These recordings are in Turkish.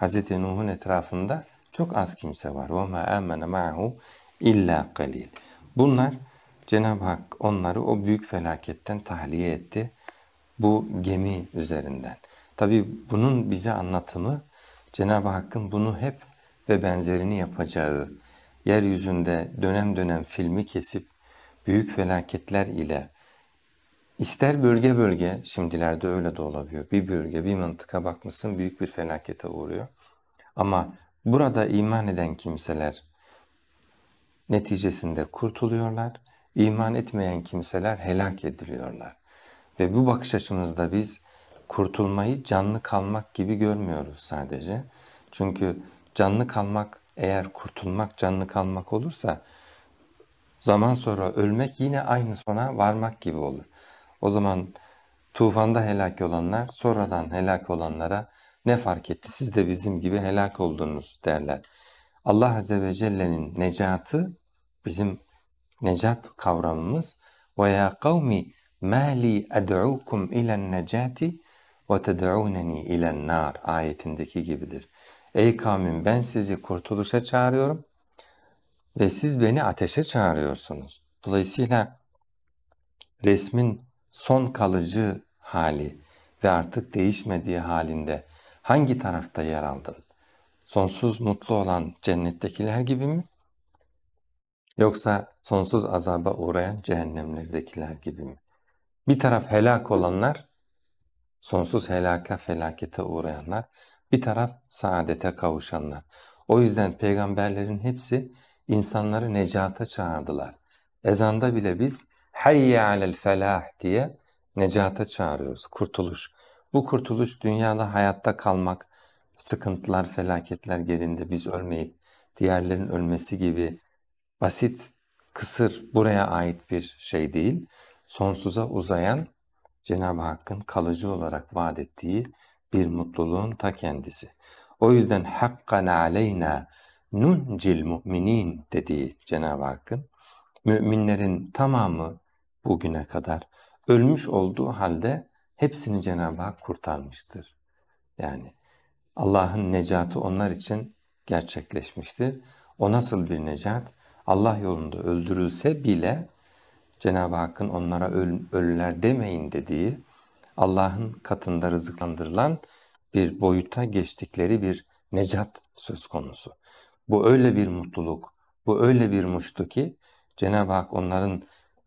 Hz. Nuh'un etrafında çok az kimse var. وَمَا آمَنَ مَعَهُ illa قَلِيلٌ Bunlar Cenab-ı Hak onları o büyük felaketten tahliye etti bu gemi üzerinden. Tabi bunun bize anlatımı Cenab-ı Hakk'ın bunu hep ve benzerini yapacağı, yeryüzünde dönem dönem filmi kesip büyük felaketler ile İster bölge bölge, şimdilerde öyle de olabiliyor. Bir bölge, bir mantıka bakmışsın büyük bir felakete uğruyor. Ama burada iman eden kimseler neticesinde kurtuluyorlar. İman etmeyen kimseler helak ediliyorlar. Ve bu bakış açımızda biz kurtulmayı canlı kalmak gibi görmüyoruz sadece. Çünkü canlı kalmak eğer kurtulmak canlı kalmak olursa zaman sonra ölmek yine aynı sona varmak gibi olur. O zaman tufanda helak olanlar sonradan helak olanlara ne fark etti siz de bizim gibi helak oldunuz derler. Allah Azze ve Celle'nin necatı bizim necat kavramımız وَيَا قَوْمِ مَا لِي أَدْعُوكُمْ اِلَى النَّجَاتِ وَتَدْعُونَنِي اِلَى النَّارِ ayetindeki gibidir. Ey kavmim ben sizi kurtuluşa çağırıyorum ve siz beni ateşe çağırıyorsunuz. Dolayısıyla resmin son kalıcı hali ve artık değişmediği halinde hangi tarafta yer aldın? Sonsuz mutlu olan cennettekiler gibi mi? Yoksa sonsuz azaba uğrayan cehennemlerdekiler gibi mi? Bir taraf helak olanlar, sonsuz helaka felakete uğrayanlar, bir taraf saadete kavuşanlar. O yüzden peygamberlerin hepsi insanları necata çağırdılar. Ezanda bile biz hayye alel felah diye necata çağırıyoruz, kurtuluş. Bu kurtuluş dünyada hayatta kalmak, sıkıntılar, felaketler gelinde biz ölmeyip diğerlerin ölmesi gibi basit, kısır, buraya ait bir şey değil. Sonsuza uzayan Cenab-ı Hakk'ın kalıcı olarak vaat ettiği bir mutluluğun ta kendisi. O yüzden hakkan aleyna nuncil müminin dediği Cenab-ı Hakk'ın müminlerin tamamı bugüne kadar ölmüş olduğu halde hepsini Cenab-ı Hak kurtarmıştır. Yani Allah'ın necatı onlar için gerçekleşmiştir. O nasıl bir necat? Allah yolunda öldürülse bile Cenab-ı Hakk'ın onlara öl, ölüler demeyin dediği Allah'ın katında rızıklandırılan bir boyuta geçtikleri bir necat söz konusu. Bu öyle bir mutluluk, bu öyle bir muştu ki Cenab-ı Hak onların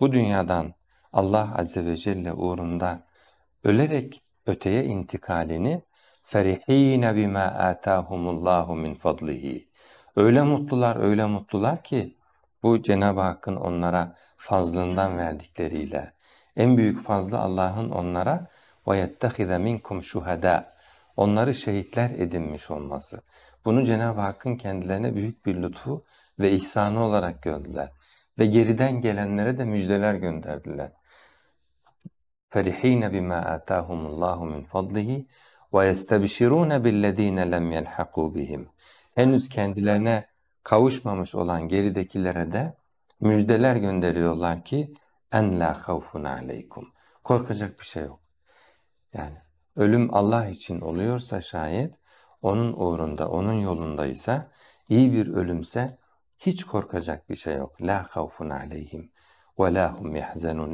bu dünyadan Allah Azze ve Celle uğrunda ölerek öteye intikalini فَرِح۪ينَ بِمَا آتَاهُمُ اللّٰهُ مِنْ فَضْلِهِ Öyle mutlular, öyle mutlular ki bu Cenab-ı Hakk'ın onlara fazlından verdikleriyle. En büyük fazlı Allah'ın onlara وَيَتَّخِذَ مِنْكُمْ شُهَدَاء Onları şehitler edinmiş olması. Bunu Cenab-ı Hakk'ın kendilerine büyük bir lütfu ve ihsanı olarak gördüler ve geriden gelenlere de müjdeler gönderdiler. فَرِح۪ينَ بِمَا آتَاهُمُ اللّٰهُ مِنْ فَضْلِهِ وَيَسْتَبْشِرُونَ بِالَّذ۪ينَ لَمْ يَلْحَقُوا بِهِمْ Henüz kendilerine kavuşmamış olan geridekilere de müjdeler gönderiyorlar ki en la havfun aleykum. Korkacak bir şey yok. Yani ölüm Allah için oluyorsa şayet onun uğrunda, onun yolunda ise iyi bir ölümse hiç korkacak bir şey yok. La havfun aleyhim ve la hum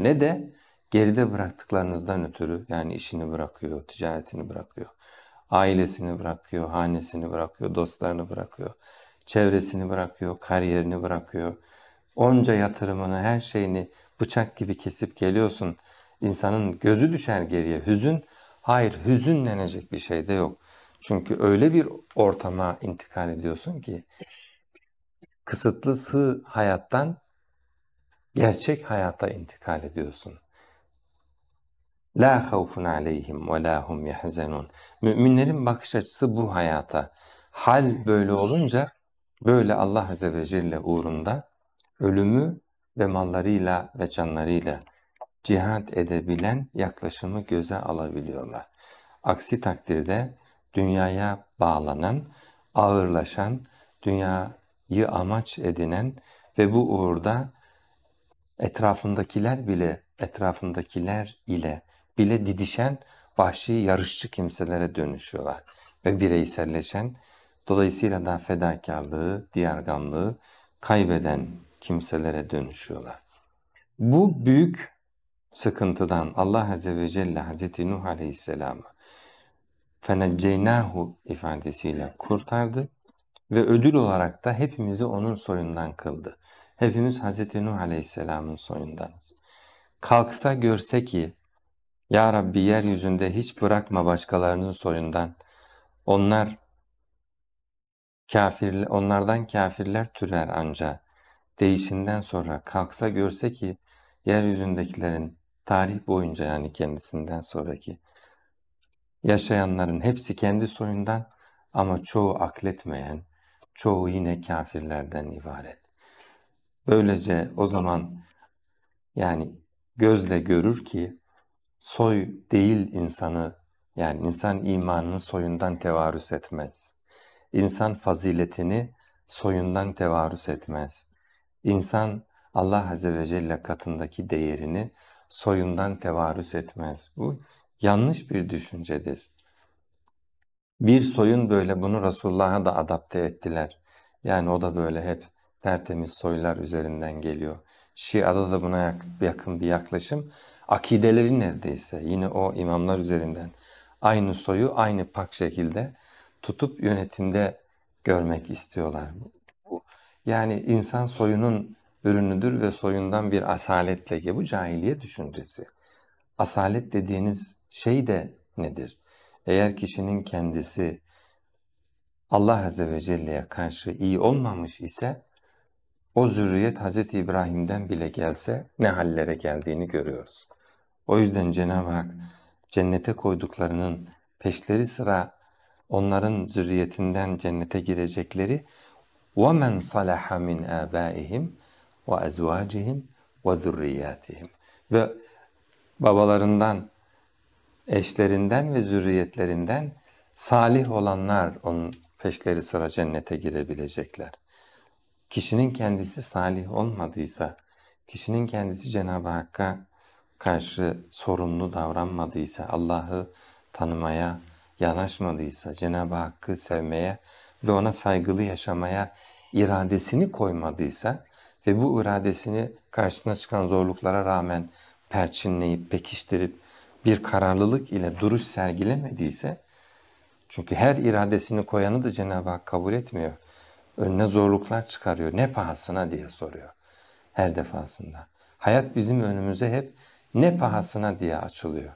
Ne de geride bıraktıklarınızdan ötürü yani işini bırakıyor, ticaretini bırakıyor. Ailesini bırakıyor, hanesini bırakıyor, dostlarını bırakıyor. Çevresini bırakıyor, kariyerini bırakıyor. Onca yatırımını, her şeyini bıçak gibi kesip geliyorsun. İnsanın gözü düşer geriye hüzün. Hayır hüzünlenecek bir şey de yok. Çünkü öyle bir ortama intikal ediyorsun ki kısıtlı sığ hayattan gerçek hayata intikal ediyorsun. La havfun aleyhim ve la hum Müminlerin bakış açısı bu hayata. Hal böyle olunca böyle Allah Azze ve Celle uğrunda ölümü ve mallarıyla ve canlarıyla cihat edebilen yaklaşımı göze alabiliyorlar. Aksi takdirde dünyaya bağlanan, ağırlaşan, dünya yı amaç edinen ve bu uğurda etrafındakiler bile etrafındakiler ile bile didişen vahşi yarışçı kimselere dönüşüyorlar ve bireyselleşen dolayısıyla da fedakarlığı, diyarganlığı kaybeden kimselere dönüşüyorlar. Bu büyük sıkıntıdan Allah Azze ve Celle Hazreti Nuh Aleyhisselam'ı fenecceynâhu ifadesiyle kurtardı ve ödül olarak da hepimizi onun soyundan kıldı. Hepimiz Hz. Nuh Aleyhisselam'ın soyundanız. Kalksa görse ki, Ya Rabbi yeryüzünde hiç bırakma başkalarının soyundan. Onlar kafir, onlardan kafirler türer anca. Değişinden sonra kalksa görse ki, yeryüzündekilerin tarih boyunca yani kendisinden sonraki yaşayanların hepsi kendi soyundan ama çoğu akletmeyen, çoğu yine kafirlerden ibaret. Böylece o zaman yani gözle görür ki soy değil insanı yani insan imanını soyundan tevarüs etmez. İnsan faziletini soyundan tevarüs etmez. İnsan Allah Azze ve Celle katındaki değerini soyundan tevarüs etmez. Bu yanlış bir düşüncedir bir soyun böyle bunu Resulullah'a da adapte ettiler. Yani o da böyle hep tertemiz soylar üzerinden geliyor. Şia'da da buna yakın bir yaklaşım. Akideleri neredeyse yine o imamlar üzerinden aynı soyu aynı pak şekilde tutup yönetimde görmek istiyorlar. Yani insan soyunun ürünüdür ve soyundan bir asaletle ki bu cahiliye düşüncesi. Asalet dediğiniz şey de nedir? Eğer kişinin kendisi Allah Azze ve Celle'ye karşı iyi olmamış ise o zürriyet Hz. İbrahim'den bile gelse ne hallere geldiğini görüyoruz. O yüzden Cenab-ı Hak cennete koyduklarının peşleri sıra onların zürriyetinden cennete girecekleri وَمَنْ صَلَحَ مِنْ آبَائِهِمْ وَاَزْوَاجِهِمْ وَذُرِّيَّاتِهِمْ Ve babalarından, eşlerinden ve zürriyetlerinden salih olanlar onun peşleri sıra cennete girebilecekler. Kişinin kendisi salih olmadıysa, kişinin kendisi Cenab-ı Hakk'a karşı sorumlu davranmadıysa, Allah'ı tanımaya yanaşmadıysa, Cenab-ı Hakk'ı sevmeye ve ona saygılı yaşamaya iradesini koymadıysa ve bu iradesini karşısına çıkan zorluklara rağmen perçinleyip, pekiştirip bir kararlılık ile duruş sergilemediyse çünkü her iradesini koyanı da Cenab-ı Hak kabul etmiyor. Önüne zorluklar çıkarıyor. Ne pahasına diye soruyor her defasında. Hayat bizim önümüze hep ne pahasına diye açılıyor.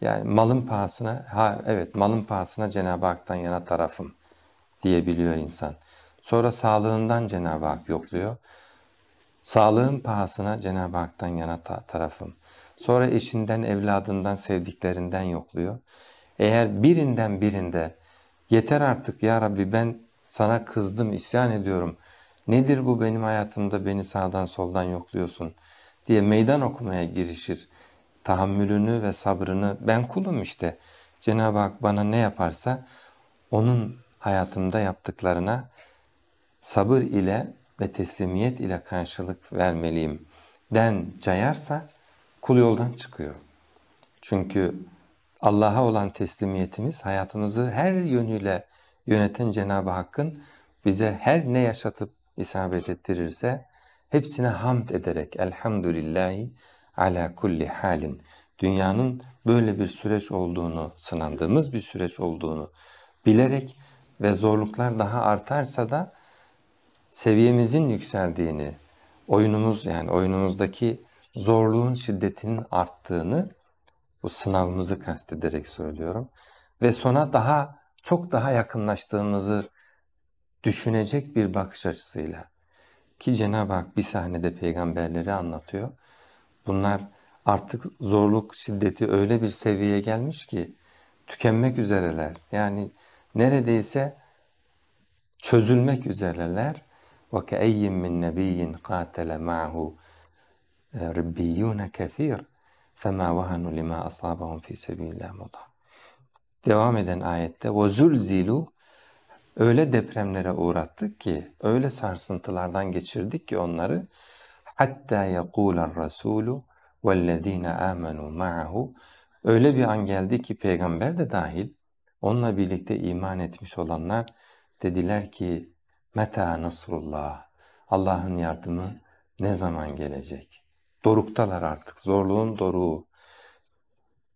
Yani malın pahasına, ha evet malın pahasına Cenab-ı Hak'tan yana tarafım diyebiliyor insan. Sonra sağlığından Cenab-ı Hak yokluyor. Sağlığın pahasına Cenab-ı Hak'tan yana ta tarafım. Sonra eşinden, evladından, sevdiklerinden yokluyor. Eğer birinden birinde yeter artık ya Rabbi ben sana kızdım, isyan ediyorum. Nedir bu benim hayatımda beni sağdan soldan yokluyorsun diye meydan okumaya girişir. Tahammülünü ve sabrını ben kulum işte. Cenab-ı Hak bana ne yaparsa onun hayatımda yaptıklarına sabır ile ve teslimiyet ile karşılık vermeliyim den cayarsa kul yoldan çıkıyor. Çünkü Allah'a olan teslimiyetimiz hayatımızı her yönüyle yöneten Cenab-ı Hakk'ın bize her ne yaşatıp isabet ettirirse hepsine hamd ederek elhamdülillahi ala kulli halin dünyanın böyle bir süreç olduğunu, sınandığımız bir süreç olduğunu bilerek ve zorluklar daha artarsa da seviyemizin yükseldiğini, oyunumuz yani oyunumuzdaki zorluğun şiddetinin arttığını bu sınavımızı kastederek söylüyorum ve sona daha çok daha yakınlaştığımızı düşünecek bir bakış açısıyla ki Cenab-ı Hak bir sahnede peygamberleri anlatıyor. Bunlar artık zorluk şiddeti öyle bir seviyeye gelmiş ki tükenmek üzereler. Yani neredeyse çözülmek üzereler. وَكَاَيِّمْ مِنْ نَب۪يِّنْ قَاتَلَ مَعْهُ ربيون كثير فَمَا وَهَنُوا لِمَا أَصَابَهُمْ فِي سَبِيلِ اللّٰهِ Devam eden ayette ve وَزُلْزِلُوا Öyle depremlere uğrattık ki, öyle sarsıntılardan geçirdik ki onları hatta يَقُولَ الرَّسُولُ وَالَّذ۪ينَ آمَنُوا مَعَهُ Öyle bir an geldi ki peygamber de dahil, onunla birlikte iman etmiş olanlar dediler ki Meta nasrullah, Allah'ın yardımı ne zaman gelecek? doruktalar artık. Zorluğun doruğu.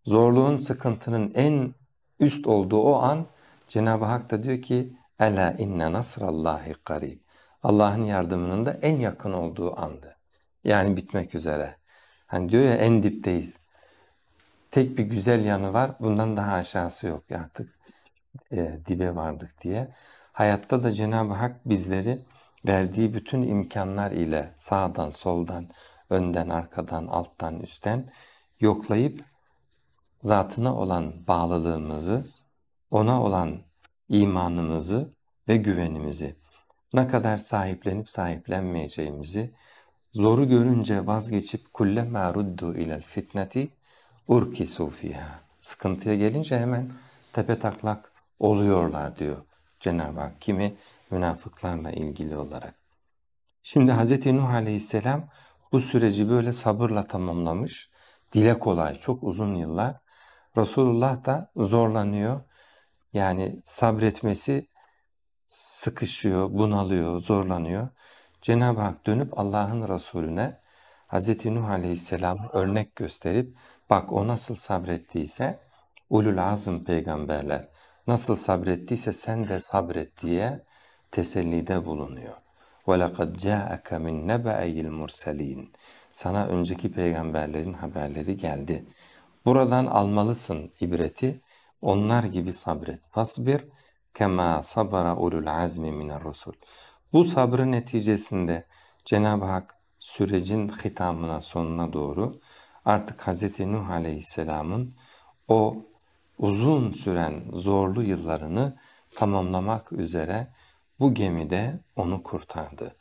Zorluğun, sıkıntının en üst olduğu o an Cenab-ı Hak da diyor ki Ela inne nasrallahi qarib. Allah'ın yardımının da en yakın olduğu andı. Yani bitmek üzere. Hani diyor ya en dipteyiz. Tek bir güzel yanı var. Bundan daha aşağısı yok artık. E, dibe vardık diye. Hayatta da Cenab-ı Hak bizleri verdiği bütün imkanlar ile sağdan soldan önden, arkadan, alttan, üstten yoklayıp zatına olan bağlılığımızı, ona olan imanımızı ve güvenimizi, ne kadar sahiplenip sahiplenmeyeceğimizi, zoru görünce vazgeçip kulle maruddu ilel fitneti urki sufiha. Sıkıntıya gelince hemen tepe taklak oluyorlar diyor Cenab-ı Hak kimi münafıklarla ilgili olarak. Şimdi Hz. Nuh aleyhisselam bu süreci böyle sabırla tamamlamış. Dile kolay, çok uzun yıllar. Resulullah da zorlanıyor. Yani sabretmesi sıkışıyor, bunalıyor, zorlanıyor. Cenab-ı Hak dönüp Allah'ın Resulüne Hz. Nuh Aleyhisselam örnek gösterip bak o nasıl sabrettiyse ulul azm peygamberler nasıl sabrettiyse sen de sabret diye tesellide bulunuyor. وَلَقَدْ جَاءَكَ مِنْ نَبَأَيِ الْمُرْسَلِينَ Sana önceki peygamberlerin haberleri geldi. Buradan almalısın ibreti. Onlar gibi sabret. Fasbir kema sabara ulul azmi miner rusul. Bu sabrı neticesinde Cenab-ı Hak sürecin hitamına sonuna doğru artık Hz. Nuh Aleyhisselam'ın o uzun süren zorlu yıllarını tamamlamak üzere bu gemide onu kurtardı.